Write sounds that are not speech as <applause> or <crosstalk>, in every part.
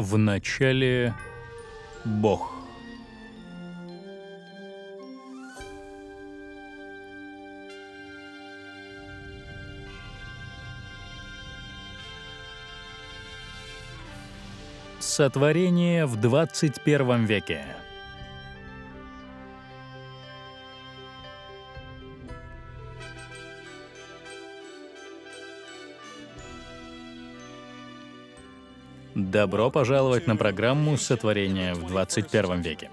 В начале Бог. Сотворение в 21 веке. Добро пожаловать на программу «Сотворение в 21 веке».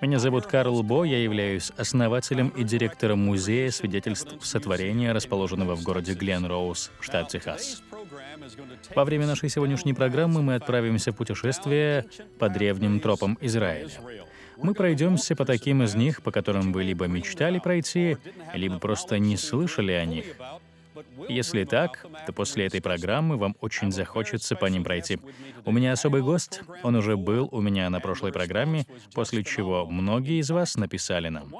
Меня зовут Карл Бо, я являюсь основателем и директором Музея свидетельств сотворения, расположенного в городе Глен Роуз, штат Техас. Во время нашей сегодняшней программы мы отправимся в путешествие по древним тропам Израиля. Мы пройдемся по таким из них, по которым вы либо мечтали пройти, либо просто не слышали о них. Если так, то после этой программы вам очень захочется по ним пройти. У меня особый гость, он уже был у меня на прошлой программе, после чего многие из вас написали нам.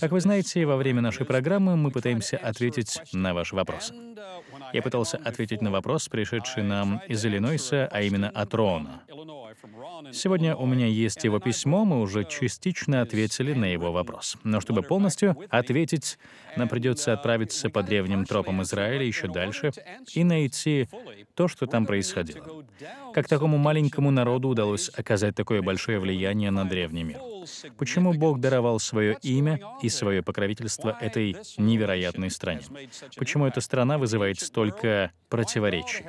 Как вы знаете, во время нашей программы мы пытаемся ответить на ваши вопросы. Я пытался ответить на вопрос, пришедший нам из Иллинойса, а именно от Рона. Сегодня у меня есть его письмо, мы уже частично ответили на его вопрос. Но чтобы полностью ответить нам придется отправиться по древним тропам Израиля еще дальше и найти то, что там происходило. Как такому маленькому народу удалось оказать такое большое влияние на древний мир? Почему Бог даровал свое имя и свое покровительство этой невероятной стране? Почему эта страна вызывает столько противоречий?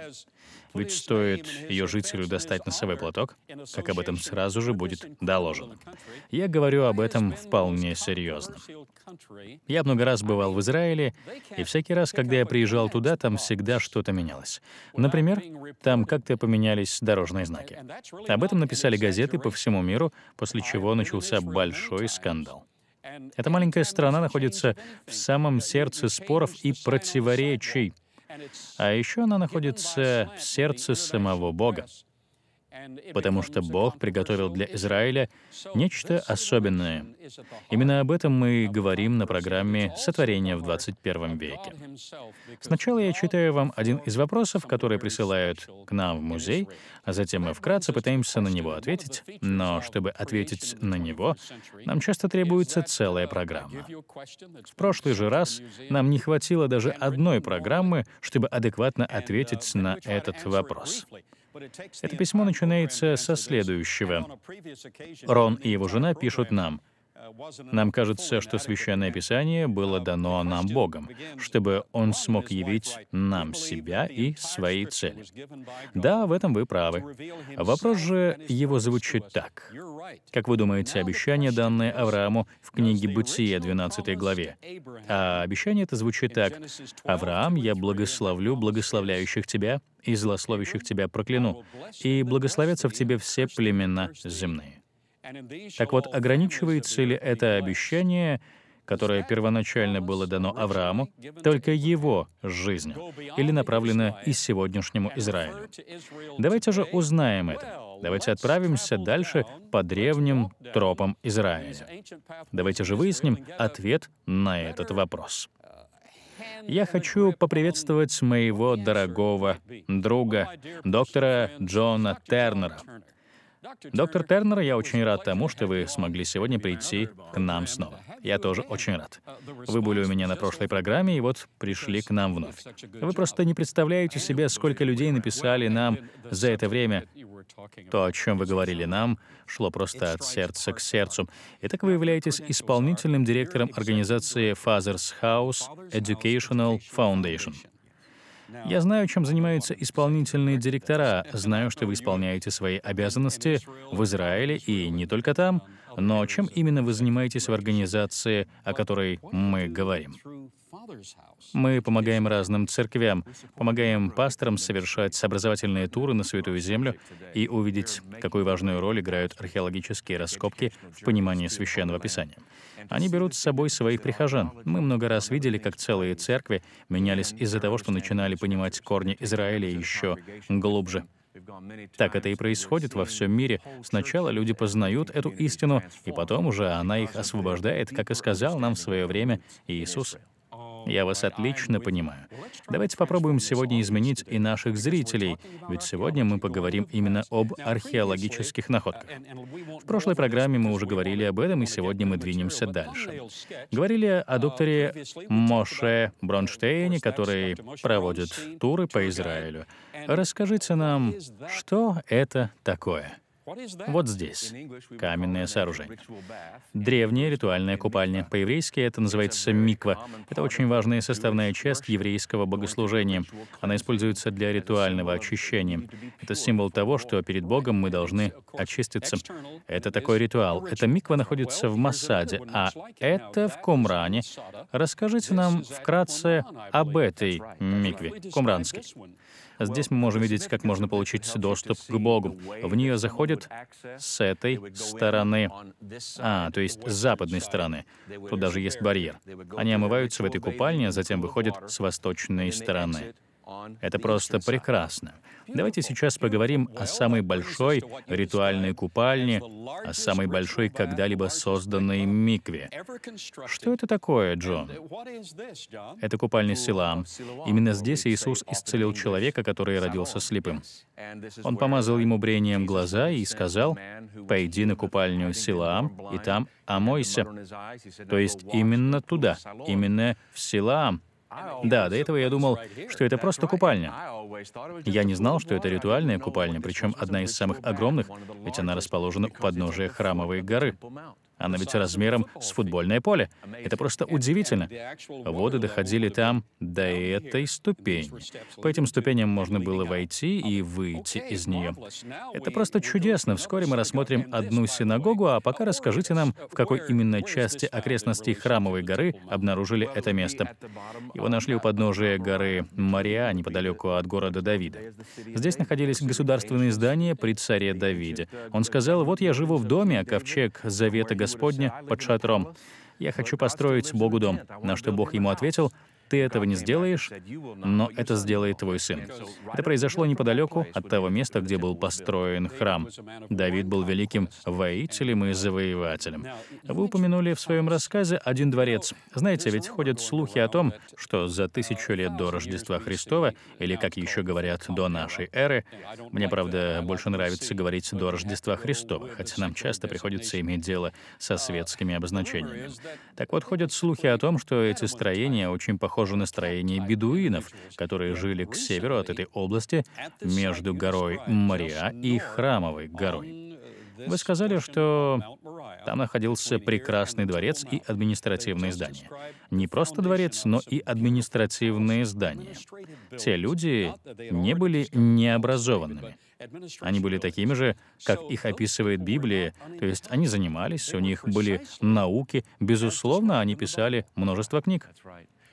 Ведь стоит ее жителю достать носовой платок, как об этом сразу же будет доложено. Я говорю об этом вполне серьезно. Я много раз бывал в Израиле, и всякий раз, когда я приезжал туда, там всегда что-то менялось. Например, там как-то поменялись дорожные знаки. Об этом написали газеты по всему миру, после чего начался большой скандал. Эта маленькая страна находится в самом сердце споров и противоречий а еще она находится в сердце самого Бога потому что Бог приготовил для Израиля нечто особенное. Именно об этом мы говорим на программе «Сотворение в 21 веке». Сначала я читаю вам один из вопросов, которые присылают к нам в музей, а затем мы вкратце пытаемся на него ответить, но чтобы ответить на него, нам часто требуется целая программа. В прошлый же раз нам не хватило даже одной программы, чтобы адекватно ответить на этот вопрос. Это письмо начинается со следующего. Рон и его жена пишут нам — нам кажется, что Священное Писание было дано нам Богом, чтобы Он смог явить нам себя и свои цели. Да, в этом вы правы. Вопрос же его звучит так. Как вы думаете, обещание, данное Аврааму в книге «Бытие», 12 главе? А обещание это звучит так. «Авраам, я благословлю благословляющих тебя и злословящих тебя прокляну, и благословятся в тебе все племена земные». Так вот, ограничивается ли это обещание, которое первоначально было дано Аврааму, только его жизнью, или направлено и сегодняшнему Израилю? Давайте же узнаем это. Давайте отправимся дальше по древним тропам Израиля. Давайте же выясним ответ на этот вопрос. Я хочу поприветствовать моего дорогого друга, доктора Джона Тернера, Доктор Тернер, я очень рад тому, что вы смогли сегодня прийти к нам снова. Я тоже очень рад. Вы были у меня на прошлой программе, и вот пришли к нам вновь. Вы просто не представляете себе, сколько людей написали нам за это время. То, о чем вы говорили нам, шло просто от сердца к сердцу. Итак, вы являетесь исполнительным директором организации Father's House Educational Foundation. Я знаю, чем занимаются исполнительные директора, знаю, что вы исполняете свои обязанности в Израиле и не только там, но чем именно вы занимаетесь в организации, о которой мы говорим? Мы помогаем разным церквям, помогаем пасторам совершать образовательные туры на Святую Землю и увидеть, какую важную роль играют археологические раскопки в понимании Священного Писания. Они берут с собой своих прихожан. Мы много раз видели, как целые церкви менялись из-за того, что начинали понимать корни Израиля еще глубже. Так это и происходит во всем мире. Сначала люди познают эту истину, и потом уже она их освобождает, как и сказал нам в свое время Иисус. Я вас отлично понимаю. Давайте попробуем сегодня изменить и наших зрителей, ведь сегодня мы поговорим именно об археологических находках. В прошлой программе мы уже говорили об этом, и сегодня мы двинемся дальше. Говорили о докторе Моше Бронштейне, который проводит туры по Израилю. Расскажите нам, что это такое? Вот здесь. Каменное сооружение. Древняя ритуальная купальня. По-еврейски это называется миква. Это очень важная составная часть еврейского богослужения. Она используется для ритуального очищения. Это символ того, что перед Богом мы должны очиститься. Это такой ритуал. Эта миква находится в Массаде, а это в Кумране. Расскажите нам вкратце об этой микве, кумранской. Здесь мы можем видеть, как можно получить доступ к Богу. В нее заходит с этой стороны, а, то есть с западной стороны. Тут даже есть барьер. Они омываются в этой купальне, а затем выходят с восточной стороны. Это просто прекрасно. Давайте сейчас поговорим о самой большой ритуальной купальне, о самой большой когда-либо созданной микве. Что это такое, Джон? Это купальня Силам. Именно здесь Иисус исцелил человека, который родился слепым. Он помазал ему брением глаза и сказал, «Пойди на купальню Силам, и там омойся». То есть именно туда, именно в Силам да, до этого я думал, что это просто купальня. Я не знал, что это ритуальная купальня, причем одна из самых огромных, ведь она расположена у подножия храмовой горы. Она а ведь размером с футбольное поле. Это просто удивительно. Воды доходили там до этой ступени. По этим ступеням можно было войти и выйти из нее. Это просто чудесно. Вскоре мы рассмотрим одну синагогу, а пока расскажите нам, в какой именно части uh, окрестностей Храмовой горы обнаружили это место. Его нашли у подножия горы Мария, неподалеку от города Давида. Здесь находились государственные здания при царе Давиде. Uh, Он сказал, вот я живу в доме, а ковчег Завета Господня под шатром. Я хочу построить Богу дом». На что Бог ему ответил, ты этого не сделаешь, но это сделает твой сын. Это произошло неподалеку от того места, где был построен храм. Давид был великим воителем и завоевателем. Вы упомянули в своем рассказе один дворец. Знаете, ведь ходят слухи о том, что за тысячу лет до Рождества Христова, или, как еще говорят, до нашей эры, мне, правда, больше нравится говорить «до Рождества Христова», хотя нам часто приходится иметь дело со светскими обозначениями. Так вот, ходят слухи о том, что эти строения очень похожи похоже на строение бедуинов, которые жили к северу от этой области между горой Мария и Храмовой горой. Вы сказали, что там находился прекрасный дворец и административные здания. Не просто дворец, но и административные здания. Те люди не были необразованными. Они были такими же, как их описывает Библия, то есть они занимались, у них были науки, безусловно, они писали множество книг.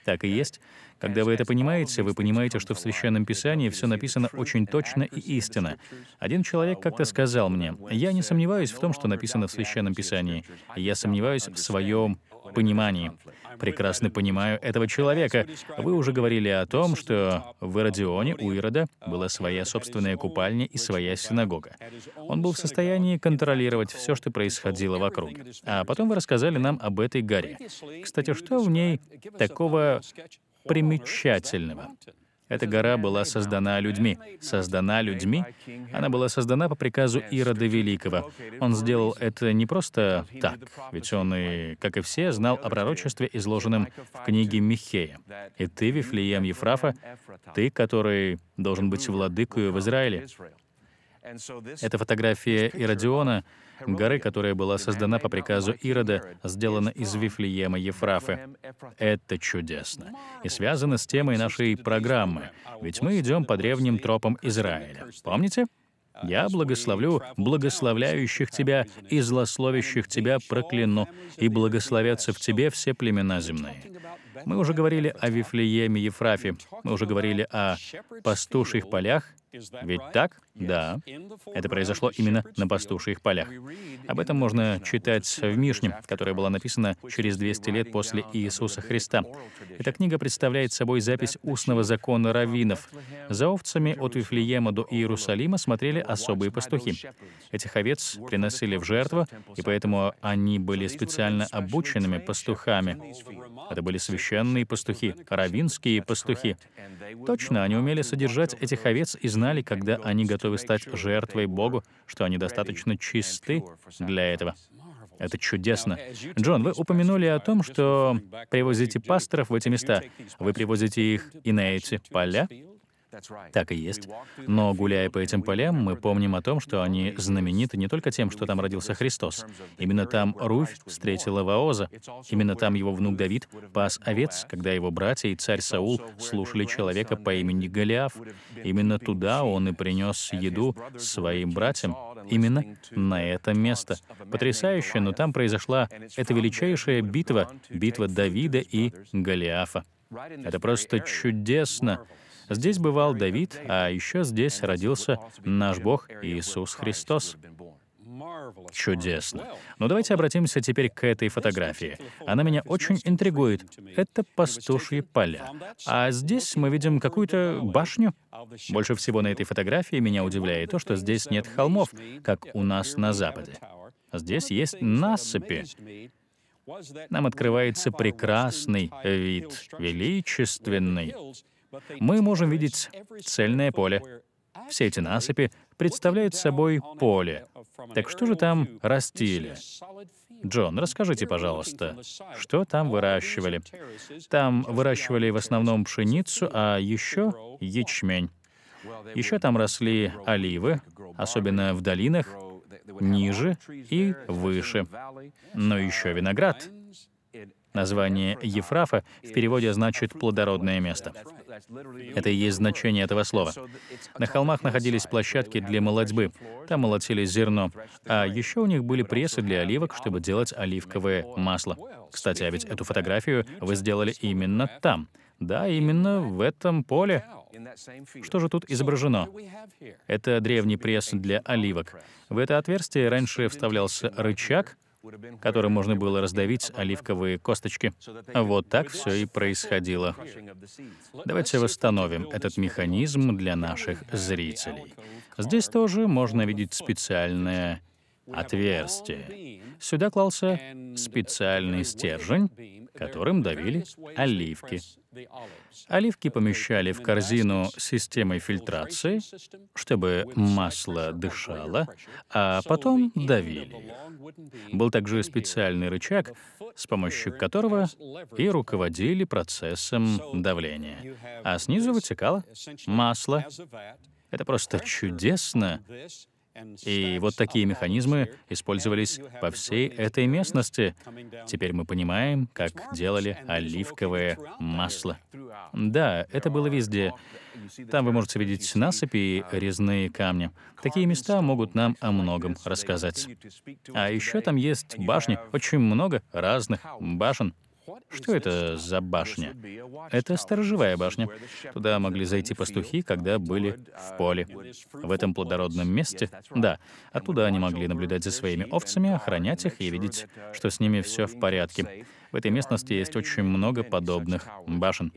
Так и есть. Когда вы это понимаете, вы понимаете, что в Священном Писании все написано очень точно и истинно. Один человек как-то сказал мне, «Я не сомневаюсь в том, что написано в Священном Писании. Я сомневаюсь в своем понимании. Прекрасно понимаю этого человека. Вы уже говорили о том, что в Иродионе у Ирода была своя собственная купальня и своя синагога. Он был в состоянии контролировать все, что происходило вокруг. А потом вы рассказали нам об этой горе. Кстати, что в ней такого примечательного? Эта гора была создана людьми. Создана людьми? Она была создана по приказу Ирода Великого. Он сделал это не просто так, ведь он, и, как и все, знал о пророчестве, изложенном в книге Михея. «И ты, Вифлеем Ефрафа, ты, который должен быть владыкою в Израиле». Эта фотография Иродиона — Горы, которая была создана по приказу Ирода, сделана из Вифлеема Ефрафы. Это чудесно. И связано с темой нашей программы. Ведь мы идем по древним тропам Израиля. Помните? Я благословлю благословляющих тебя и злословящих тебя прокляну, и благословятся в тебе все племена земные. Мы уже говорили о Вифлееме Ефрафе, мы уже говорили о пастушьих полях, ведь так? Да. Это произошло именно на пастушьих полях. Об этом можно читать в Мишне, которая была написана через 200 лет после Иисуса Христа. Эта книга представляет собой запись устного закона раввинов. За овцами от Вифлеема до Иерусалима смотрели особые пастухи. Этих овец приносили в жертву, и поэтому они были специально обученными пастухами. Это были священные пастухи, раввинские пастухи. Точно, они умели содержать этих овец из знали, когда они готовы стать жертвой Богу, что они достаточно чисты для этого. Это чудесно. Джон, вы упомянули о том, что привозите пасторов в эти места. Вы привозите их и на эти поля? Так и есть. Но гуляя по этим полям, мы помним о том, что они знамениты не только тем, что там родился Христос. Именно там Руфь встретила Ваоза. Именно там его внук Давид пас овец, когда его братья и царь Саул слушали человека по имени Голиаф. Именно туда он и принес еду своим братьям. Именно на это место. Потрясающе, но там произошла эта величайшая битва, битва Давида и Голиафа. Это просто чудесно. Здесь бывал Давид, а еще здесь родился наш Бог Иисус Христос. Чудесно. Но давайте обратимся теперь к этой фотографии. Она меня очень интригует. Это пастушьи поля. А здесь мы видим какую-то башню. Больше всего на этой фотографии меня удивляет то, что здесь нет холмов, как у нас на Западе. Здесь есть насыпи. Нам открывается прекрасный вид, величественный мы можем видеть цельное поле. Все эти насыпи представляют собой поле. Так что же там растили? Джон, расскажите, пожалуйста, что там выращивали? Там выращивали в основном пшеницу, а еще ячмень. Еще там росли оливы, особенно в долинах, ниже и выше. Но еще виноград — Название Ефрафа в переводе значит «плодородное место». Это и есть значение этого слова. На холмах находились площадки для молодьбы. Там молотили зерно. А еще у них были прессы для оливок, чтобы делать оливковое масло. Кстати, а ведь эту фотографию вы сделали именно там. Да, именно в этом поле. Что же тут изображено? Это древний пресс для оливок. В это отверстие раньше вставлялся рычаг, которым можно было раздавить оливковые косточки. Вот так все и происходило. Давайте восстановим этот механизм для наших зрителей. Здесь тоже можно видеть специальное отверстие. Сюда клался специальный стержень, которым давили оливки. Оливки помещали в корзину с системой фильтрации, чтобы масло дышало, а потом давили. Был также специальный рычаг, с помощью которого и руководили процессом давления. А снизу вытекало масло. Это просто чудесно и вот такие механизмы использовались по всей этой местности. Теперь мы понимаем, как делали оливковое масло. Да, это было везде. Там вы можете видеть насыпи и резные камни. Такие места могут нам о многом рассказать. А еще там есть башни, очень много разных башен. Что это за башня? Это сторожевая башня. Туда могли зайти пастухи, когда были в поле. В этом плодородном месте, да, оттуда они могли наблюдать за своими овцами, охранять их и видеть, что с ними все в порядке. В этой местности есть очень много подобных башен.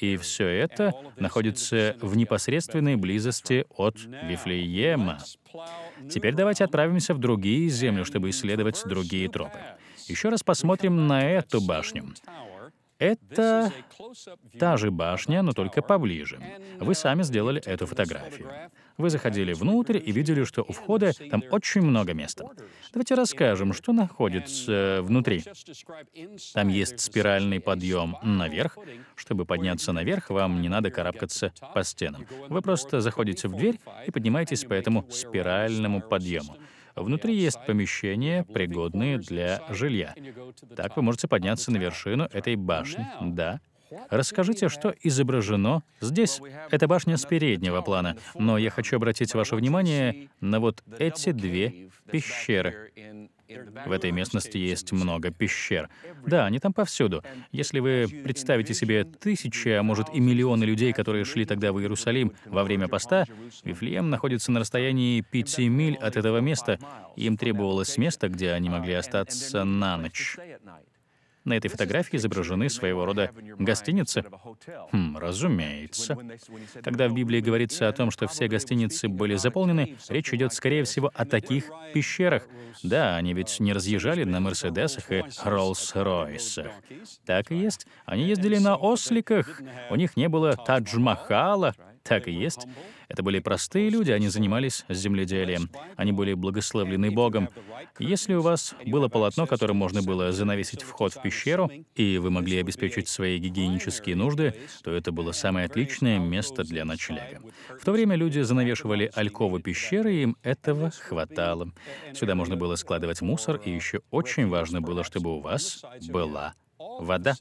И все это находится в непосредственной близости от Вифлеема. Теперь давайте отправимся в другие земли, чтобы исследовать другие тропы. Еще раз посмотрим на эту башню. Это та же башня, но только поближе. Вы сами сделали эту фотографию. Вы заходили внутрь и видели, что у входа там очень много места. Давайте расскажем, что находится внутри. Там есть спиральный подъем наверх. Чтобы подняться наверх, вам не надо карабкаться по стенам. Вы просто заходите в дверь и поднимаетесь по этому спиральному подъему. Внутри есть помещения, пригодные для жилья. Так вы можете подняться на вершину этой башни. Да, Расскажите, что изображено здесь. Это башня с переднего плана, но я хочу обратить ваше внимание на вот эти две пещеры. В этой местности есть много пещер. Да, они там повсюду. Если вы представите себе тысячи, а может и миллионы людей, которые шли тогда в Иерусалим во время поста, Вифлеем находится на расстоянии пяти миль от этого места, им требовалось место, где они могли остаться на ночь. На этой фотографии изображены своего рода гостиницы. Хм, разумеется. Когда в Библии говорится о том, что все гостиницы были заполнены, речь идет, скорее всего, о таких пещерах. Да, они ведь не разъезжали на Мерседесах и Роллс-Ройсах. Так и есть. Они ездили на осликах. У них не было Тадж-Махала, так и есть. Это были простые люди, они занимались земледелием. Они были благословлены Богом. Если у вас было полотно, которым можно было занавесить вход в пещеру, и вы могли обеспечить свои гигиенические нужды, то это было самое отличное место для ночлега. В то время люди занавешивали альковы пещеры, и им этого хватало. Сюда можно было складывать мусор, и еще очень важно было, чтобы у вас была вода.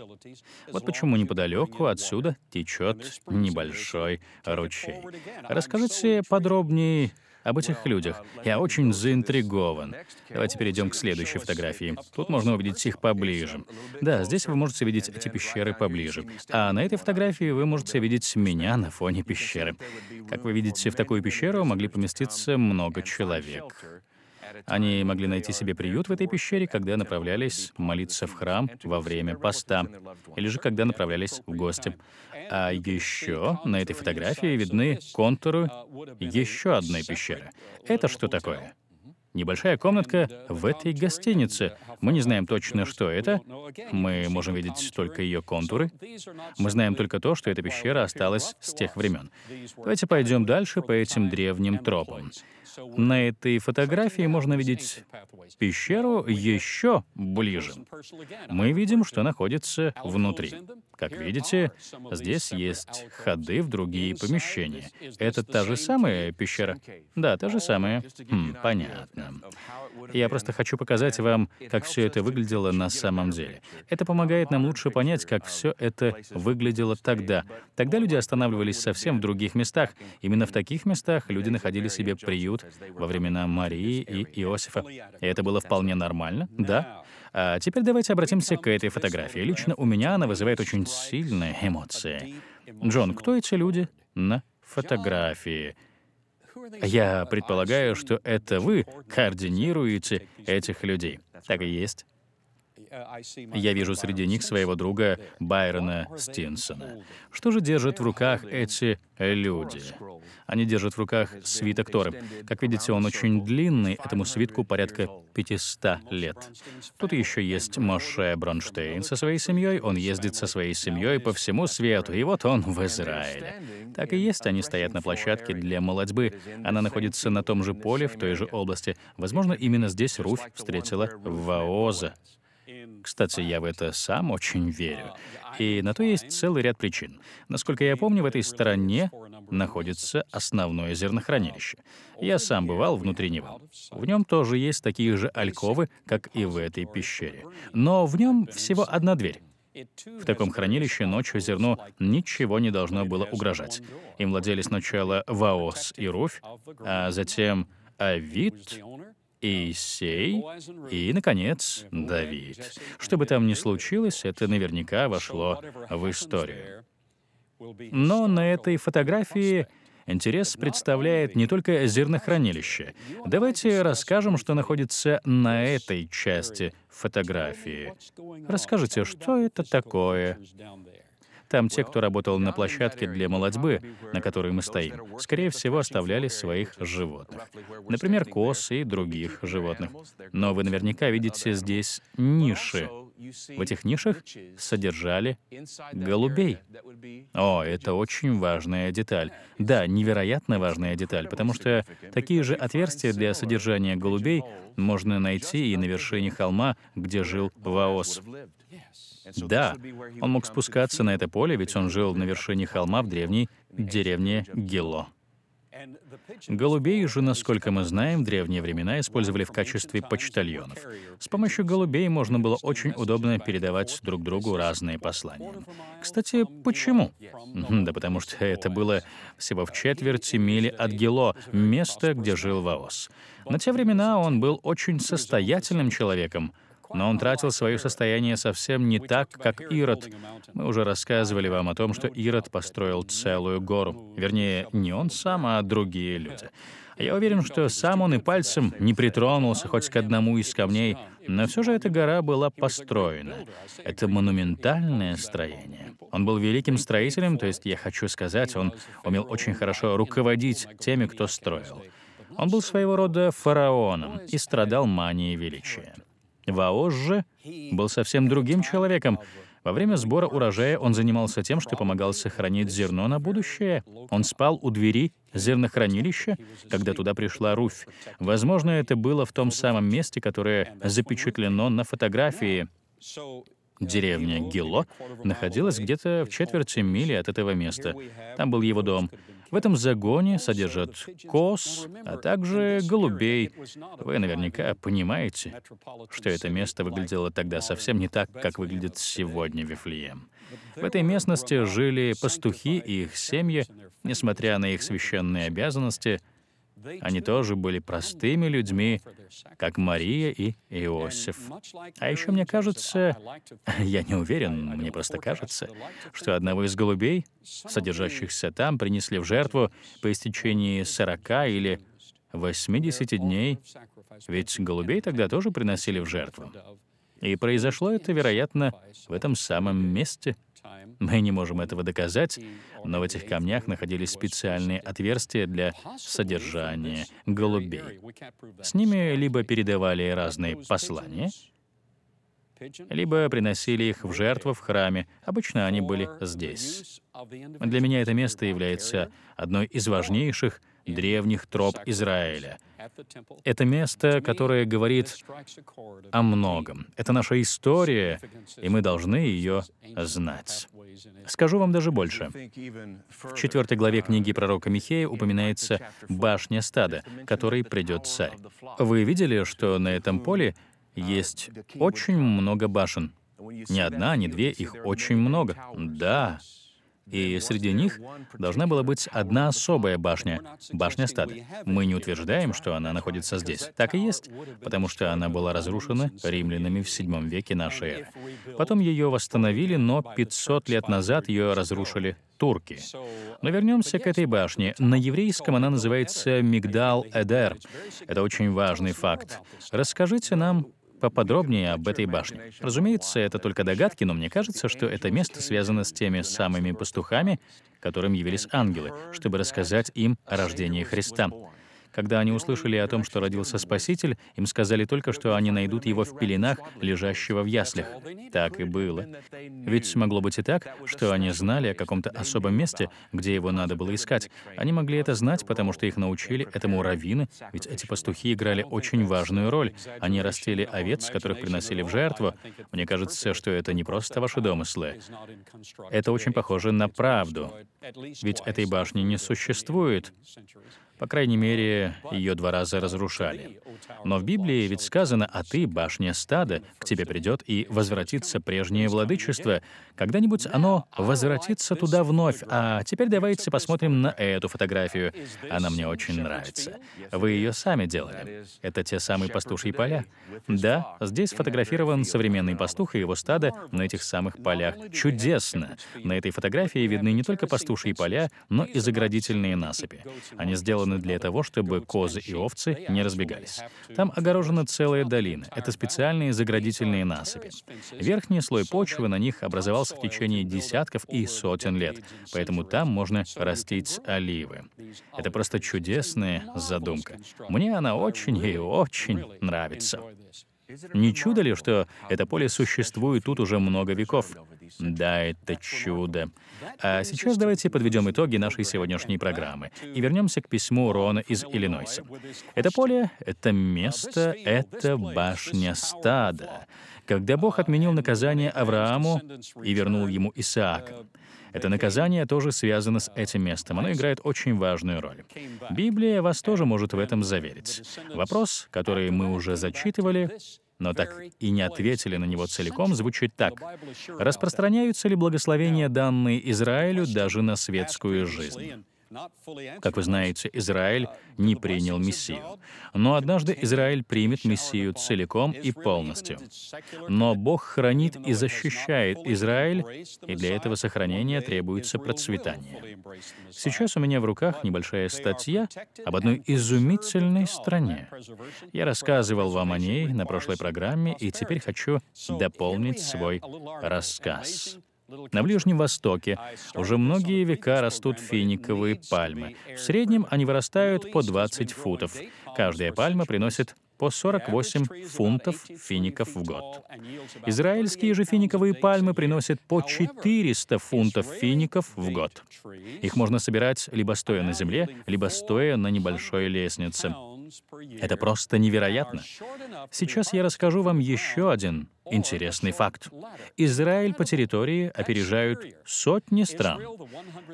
Вот почему неподалеку отсюда течет небольшой ручей. Расскажите подробнее об этих людях. Я очень заинтригован. Давайте перейдем к следующей фотографии. Тут можно увидеть их поближе. Да, здесь вы можете видеть эти пещеры поближе. А на этой фотографии вы можете видеть меня на фоне пещеры. Как вы видите, в такую пещеру могли поместиться много человек. Они могли найти себе приют в этой пещере, когда направлялись молиться в храм во время поста, или же когда направлялись в гости. А еще на этой фотографии видны контуры еще одной пещеры. Это что такое? Небольшая комнатка в этой гостинице, мы не знаем точно, что это. Мы можем видеть только ее контуры. Мы знаем только то, что эта пещера осталась с тех времен. Давайте пойдем дальше по этим древним тропам. На этой фотографии можно видеть пещеру еще ближе. Мы видим, что находится внутри. Как видите, здесь есть ходы в другие помещения. Это та же самая пещера? Да, та же самая. Хм, понятно. Я просто хочу показать вам, как все все это выглядело на самом деле. Это помогает нам лучше понять, как все это выглядело тогда. Тогда люди останавливались совсем в других местах. Именно в таких местах люди находили себе приют во времена Марии и Иосифа. И это было вполне нормально, да? А теперь давайте обратимся к этой фотографии. Лично у меня она вызывает очень сильные эмоции. Джон, кто эти люди на фотографии? Я предполагаю, что это вы координируете этих людей. Так и есть. Я вижу среди них своего друга Байрона Стинсона. Что же держат в руках эти люди? Они держат в руках свиток Торы. Как видите, он очень длинный, этому свитку порядка 500 лет. Тут еще есть Моше Бронштейн со своей семьей, он ездит со своей семьей по всему свету, и вот он в Израиле. Так и есть, они стоят на площадке для молодьбы. Она находится на том же поле, в той же области. Возможно, именно здесь Руфь встретила Ваоза, кстати, я в это сам очень верю. И на то есть целый ряд причин. Насколько я помню, в этой стороне находится основное зернохранилище. Я сам бывал внутри него. В нем тоже есть такие же альковы, как и в этой пещере. Но в нем всего одна дверь. В таком хранилище ночью зерно ничего не должно было угрожать. Им владели сначала Ваос и Руфь, а затем Авид, Иисей и, наконец, Давид. Что бы там ни случилось, это наверняка вошло в историю. Но на этой фотографии интерес представляет не только зернохранилище. Давайте расскажем, что находится на этой части фотографии. Расскажите, что это такое? Там те, кто работал на площадке для молодьбы, на которой мы стоим, скорее всего, оставляли своих животных. Например, коз и других животных. Но вы наверняка видите здесь ниши. В этих нишах содержали голубей. О, это очень важная деталь. Да, невероятно важная деталь, потому что такие же отверстия для содержания голубей можно найти и на вершине холма, где жил Ваос. Да, он мог спускаться на это поле, ведь он жил на вершине холма в древней деревне Гилло. Голубей же, насколько мы знаем, в древние времена использовали в качестве почтальонов. С помощью голубей можно было очень удобно передавать друг другу разные послания. Кстати, почему? <laughs> Да потому что это было всего в четверти мили от Гело, места, где жил Ваос. На те времена он был очень состоятельным человеком, но он тратил свое состояние совсем не так, как Ирод. Мы уже рассказывали вам о том, что Ирод построил целую гору. Вернее, не он сам, а другие люди. А я уверен, что сам он и пальцем не притронулся хоть к одному из камней, но все же эта гора была построена. Это монументальное строение. Он был великим строителем, то есть, я хочу сказать, он умел очень хорошо руководить теми, кто строил. Он был своего рода фараоном и страдал манией величия. Ваош же был совсем другим человеком. Во время сбора урожая он занимался тем, что помогал сохранить зерно на будущее. Он спал у двери зернохранилища, когда туда пришла Руфь. Возможно, это было в том самом месте, которое запечатлено на фотографии. Деревня Гило находилась где-то в четверти мили от этого места. Там был его дом. В этом загоне содержат коз, а также голубей. Вы наверняка понимаете, что это место выглядело тогда совсем не так, как выглядит сегодня Вифлеем. В этой местности жили пастухи и их семьи, несмотря на их священные обязанности — они тоже были простыми людьми, как Мария и Иосиф. А еще мне кажется, <laughs> я не уверен, мне просто кажется, что одного из голубей, содержащихся там, принесли в жертву по истечении 40 или 80 дней, ведь голубей тогда тоже приносили в жертву. И произошло это, вероятно, в этом самом месте — мы не можем этого доказать, но в этих камнях находились специальные отверстия для содержания голубей. С ними либо передавали разные послания, либо приносили их в жертву в храме. Обычно они были здесь. Для меня это место является одной из важнейших — древних троп Израиля. Это место, которое говорит о многом. Это наша история, и мы должны ее знать. Скажу вам даже больше. В четвертой главе uh, книги пророка Михея упоминается башня стада, которой придет царь. Вы видели, что на этом поле uh, есть очень много башен. Не одна, не две, их очень много. Да, и среди них должна была быть одна особая башня — башня стады. Мы не утверждаем, что она находится здесь. Так и есть, потому что она была разрушена римлянами в VII веке нашей эры. Потом ее восстановили, но 500 лет назад ее разрушили турки. Но вернемся к этой башне. На еврейском она называется Мигдал Эдер. Это очень важный факт. Расскажите нам поподробнее об этой башне. Разумеется, это только догадки, но мне кажется, что это место связано с теми самыми пастухами, которым явились ангелы, чтобы рассказать им о рождении Христа. Когда они услышали о том, что родился Спаситель, им сказали только, что они найдут его в пеленах, лежащего в яслях. Так и было. Ведь могло быть и так, что они знали о каком-то особом месте, где его надо было искать. Они могли это знать, потому что их научили этому раввины, ведь эти пастухи играли очень важную роль. Они растили овец, которых приносили в жертву. Мне кажется, что это не просто ваши домыслы. Это очень похоже на правду. Ведь этой башни не существует. По крайней мере, ее два раза разрушали. Но в Библии ведь сказано, «А ты, башня стада, к тебе придет и возвратится прежнее владычество». Когда-нибудь оно возвратится туда вновь. А теперь давайте посмотрим на эту фотографию. Она мне очень нравится. Вы ее сами делали. Это те самые пастушьи поля? Да, здесь фотографирован современный пастух и его стадо на этих самых полях. Чудесно! На этой фотографии видны не только пастушьи поля, но и заградительные насыпи. Они сделаны огорожены для того, чтобы козы и овцы не разбегались. Там огорожена целая долина. Это специальные заградительные насыпи. Верхний слой почвы на них образовался в течение десятков и сотен лет, поэтому там можно растить оливы. Это просто чудесная задумка. Мне она очень и очень нравится. Не чудо ли, что это поле существует тут уже много веков? Да, это чудо. А сейчас давайте подведем итоги нашей сегодняшней программы и вернемся к письму Рона из Иллинойса. Это поле, это место, это башня стада, когда Бог отменил наказание Аврааму и вернул ему Исаака. Это наказание тоже связано с этим местом. Оно играет очень важную роль. Библия вас тоже может в этом заверить. Вопрос, который мы уже зачитывали, но так и не ответили на него целиком, звучит так. «Распространяются ли благословения, данные Израилю, даже на светскую жизнь?» Как вы знаете, Израиль не принял Мессию. Но однажды Израиль примет Мессию целиком и полностью. Но Бог хранит и защищает Израиль, и для этого сохранения требуется процветание. Сейчас у меня в руках небольшая статья об одной изумительной стране. Я рассказывал вам о ней на прошлой программе, и теперь хочу дополнить свой рассказ. На Ближнем Востоке уже многие века растут финиковые пальмы. В среднем они вырастают по 20 футов. Каждая пальма приносит по 48 фунтов фиников в год. Израильские же финиковые пальмы приносят по 400 фунтов фиников в год. Их можно собирать либо стоя на земле, либо стоя на небольшой лестнице. Это просто невероятно. Сейчас я расскажу вам еще один Интересный факт. Израиль по территории опережают сотни стран.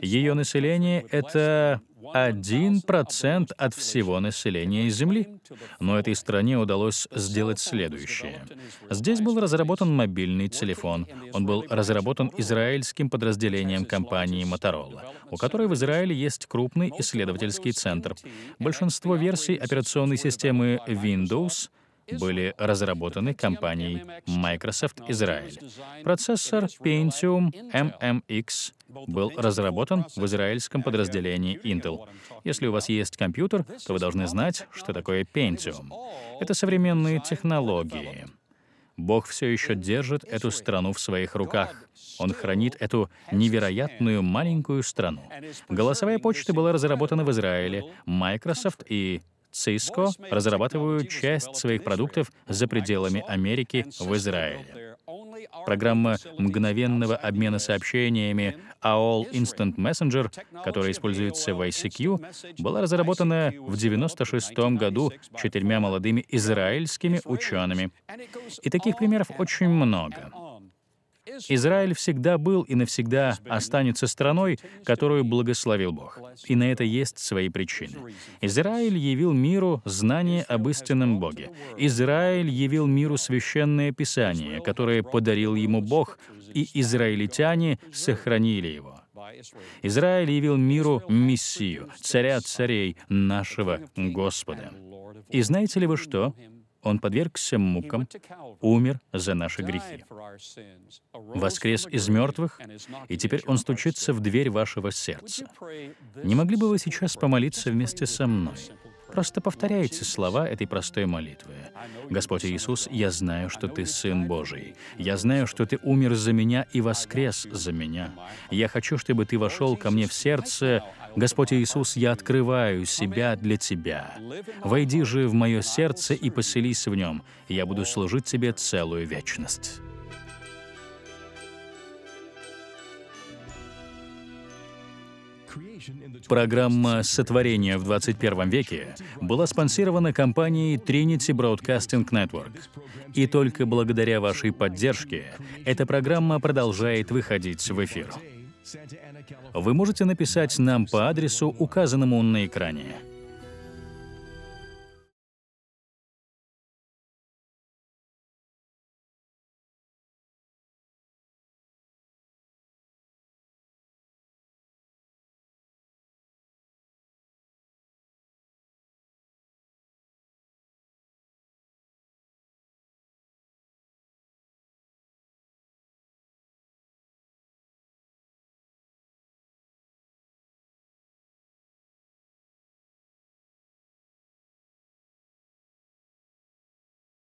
Ее население — это 1% от всего населения Земли. Но этой стране удалось сделать следующее. Здесь был разработан мобильный телефон. Он был разработан израильским подразделением компании Motorola, у которой в Израиле есть крупный исследовательский центр. Большинство версий операционной системы Windows — были разработаны компанией Microsoft Израиль. Процессор Pentium MMX был разработан в израильском подразделении Intel. Если у вас есть компьютер, то вы должны знать, что такое Pentium. Это современные технологии. Бог все еще держит эту страну в своих руках. Он хранит эту невероятную маленькую страну. Голосовая почта была разработана в Израиле. Microsoft и Cisco разрабатывают часть своих продуктов за пределами Америки в Израиле. Программа мгновенного обмена сообщениями AOL Instant Messenger, которая используется в ICQ, была разработана в 1996 году четырьмя молодыми израильскими учеными. И таких примеров очень много. Израиль всегда был и навсегда останется страной, которую благословил Бог. И на это есть свои причины. Израиль явил миру знание об истинном Боге. Израиль явил миру священное писание, которое подарил ему Бог, и израильтяне сохранили его. Израиль явил миру Мессию, царя царей, нашего Господа. И знаете ли вы что? Он подвергся мукам, умер за наши грехи, воскрес из мертвых, и теперь Он стучится в дверь вашего сердца. Не могли бы вы сейчас помолиться вместе со мной? Просто повторяйте слова этой простой молитвы. «Господь Иисус, я знаю, что Ты Сын Божий. Я знаю, что Ты умер за меня и воскрес за меня. Я хочу, чтобы Ты вошел ко мне в сердце. Господь Иисус, я открываю себя для Тебя. Войди же в мое сердце и поселись в нем. Я буду служить Тебе целую вечность». Программа сотворения в 21 веке была спонсирована компанией Trinity Broadcasting Network. И только благодаря вашей поддержке эта программа продолжает выходить в эфир. Вы можете написать нам по адресу, указанному на экране.